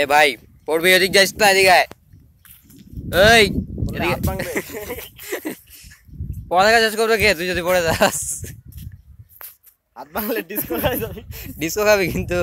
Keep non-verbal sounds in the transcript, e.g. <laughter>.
এ ভাই পড়বি এদিক যাইস তো এদিকে এই <laughs> পড়ালেখা শেষ করবে কে তুই যদি পড়ে যাস হাত বাংলা ডিস্কো ডিস্কো খাবি কিন্তু